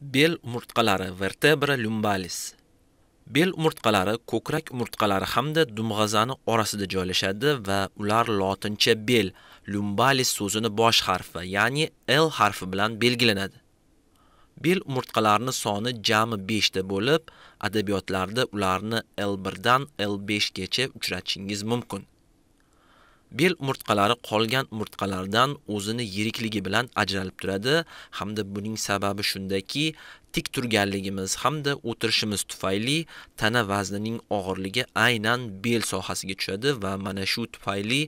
Bel umurtqalari vertebra lumbalis. Bel umurtqalari ko'krak umurtqalari hamda dumg'azani orasida joylashadi va ular lotincha bel lumbalis so'zini bosh harfi, ya'ni L harfi bilan belgilanadi. Bel umurtqalarining soni jami 5 ta bo'lib, adabiyotlarda ularni L1 dan L5 gacha uchratishingiz mumkin. bel umurtqalari qolgan umurtqalardan o'zini yirikligi bilan ajralib turadi hamda buning sababi shundaki tik turganligimiz hamda o'tirishimiz tufayli tana vaznining og'irligi aynan bel sohasiga tushadi va mana shu tufayli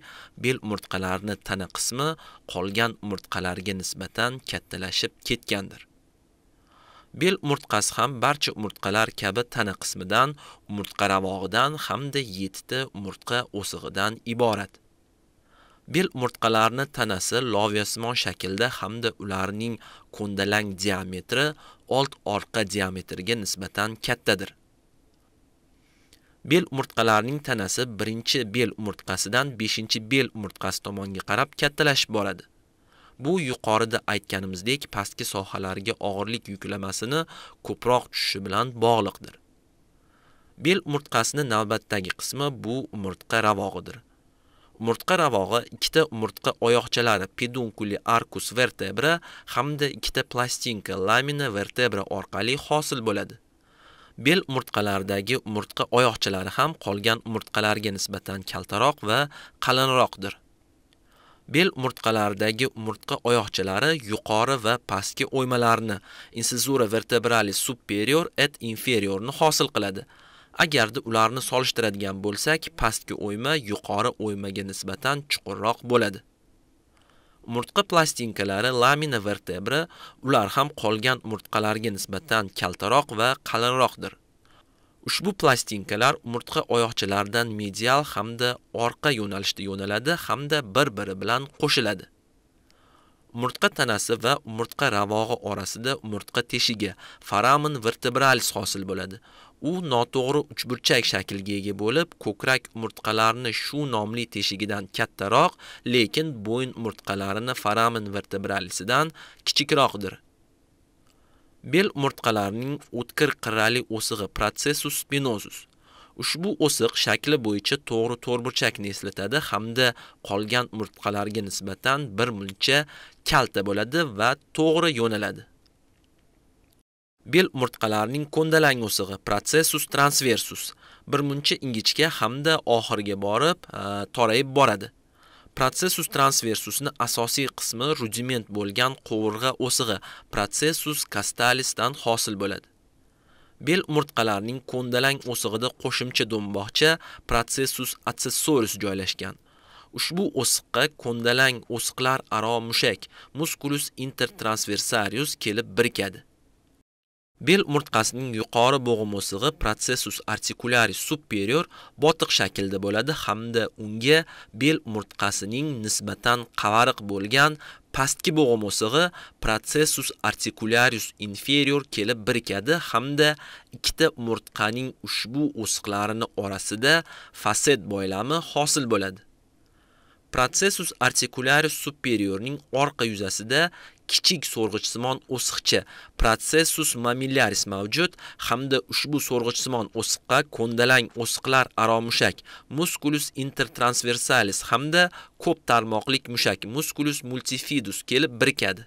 bel umurtqalarini tana qismi qolgan umurtqalarga nisbatan kattalashib ketgandir bel umurtqasi ham barcha umurtqalar kabi tana qismidan umurtqa ravog'idan hamda yettita umurtqa o'sig'idan iborat bel umurtqalarini tanasi loviyasimon shaklda hamda ularning ko'ndalang diametri old orqa diametriga nisbatan kattadir. Bel umurtqalarining tanasi birinchi bel umurtqasidan 5-bel umurtqasi tomonga qarab kattalashib boradi. Bu yuqorida aytganimizdek pastki sohalarga og'irlik yuklamasini ko'proq tushishi bilan bog'liqdir. Bel umurtqasini navbatdagi qismi bu umurtqa ravog'idir. umurtqa ravog'i ikkita umurtqa oyoqchalari pedunkuli arkus vertebra hamda ikkita plastinka lamina vertebra orqali hosil bo'ladi bel umurtqalaridagi umurtqa oyoqchalari ham qolgan umurtqalarga nisbatan kaltaroq va qalinroqdir bel umurtqalaridagi umurtqa oyoqchalari yuqori va pastki o'ymalarni insizura vertebrali superior et inferiorni hosil qiladi Agarda ularni solishtiradigan bo'lsak, pastki o'yma yuqori o'ymaga nisbatan chuqurroq bo'ladi. Umurtqa plastinkalari lamina vertebra ular ham qolgan umurtqalarga nisbatan kaltaroq va qalinroqdir. Ushbu plastinkalar umurtqa oyoqchalaridan medial hamda orqa yo'nalishda yo'naladi hamda bir-biri bilan qo'shiladi. umurtqa tanasi va umurtqa ravog'i orasida umurtqa teshigi foramen vertebralis hosil bo'ladi. U noto'g'ri uchburchak shaklga ega bo'lib, ko'krak umurtqalarini shu nomli teshigidan kattaroq, lekin bo'yin umurtqalarini foramen vertebralisidan kichikroqdir. Bel umurtqalarining o'tkir qirrali o'sig'i processus spinosus Ushbu o'siq shakli bo'yicha to'g'ri to'rburchakni eslatadi hamda qolgan umurtqalarga nisbatan bir muncha kalta bo'ladi va to'g'ri yo'naladi. Bel umurtqalarining ko'ndalang o'sig'i processus transversus bir muncha ingichka hamda oxirga borib, e, torayib boradi. Processus transversusni asosiy qismi rudiment bo'lgan qovurg'a o'sig'i processus castalisdan hosil bo'ladi. bel umurtqalarining ko'ndalang o'sig'ida qo'shimcha do'mboqcha protsessus accessoris joylashgan. Ushbu o'siqqa ko'ndalang o'siqlar aro mushak musculus intertransversarius kelib birikadi. Bel umurtqasining yuqori bo'g'im o'sig'i protsessus articularis superior botiq shaklda bo'ladi hamda unga bel umurtqasining nisbatan qavariq bo'lgan pastki bo'g'im o'sig'i processus articularius inferior kelib birikadi hamda ikkita umurtqaning ushbu o'siqlarini orasida faset boylami hosil bo'ladi Processus articularis superiorning orqa yuzasida kichik so'rg'ichsimon o'siqcha Processus mamillaris mavjud hamda ushbu so'rg'ichsimon o'siqqa kondalang o'siqlar aro mushak musculus intertransversalis hamda ko'p tarmoqlik mushak musculus multifidus kelib birikadi.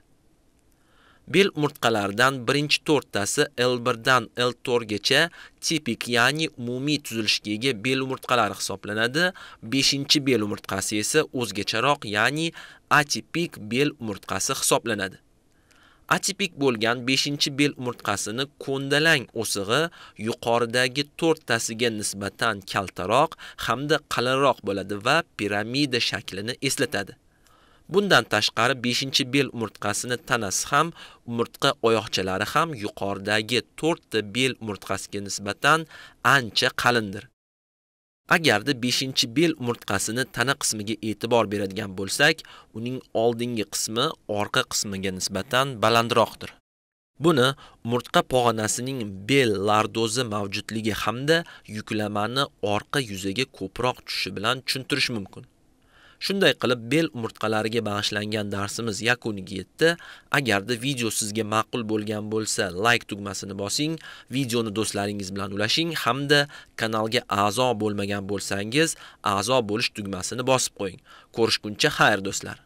Bel umurtqalaridan birinchi to'rttasi L1 dan L4 gacha tipik, ya'ni umumiy tuzilishga ega bel umurtqalari hisoblanadi. 5-bel umurtqasi esa o'zgacharoq, ya'ni atipik bel umurtqasi hisoblanadi. Atipik bo'lgan 5-bel umurtqasini ko'ndalang o'sig'i yuqoridagi 4 tasiga nisbatan kaltaroq hamda qalinroq bo'ladi va piramida shaklini eslatadi. Bundan tashqari 5-bel umurtqasini tanasi ham, umurtqa oyoqchalari ham yuqoridagi 4 ta bel umurtqasiga nisbatan ancha qalindir. Agarda 5-bel umurtqasini tana qismiga e'tibor beradigan bo'lsak, uning oldingi qismi orqa qismiga nisbatan balandroqdir. Buni umurtqa pog'onasining bel lardozi mavjudligi hamda yuklamani orqa yuzaga ko'proq tushishi bilan tushuntirish mumkin. Shunday qilib bel umurtqalariga bag'ishlangan darsimiz yakuniga yetdi. Agarda video sizga ma'qul bo'lgan bo'lsa, like tugmasini bosing, videoni do'stlaringiz bilan ulashing hamda kanalga a'zo bo'lmagan bo'lsangiz, a'zo bo'lish tugmasini bosib qo'ying. Ko'rishguncha xayr do'stlar.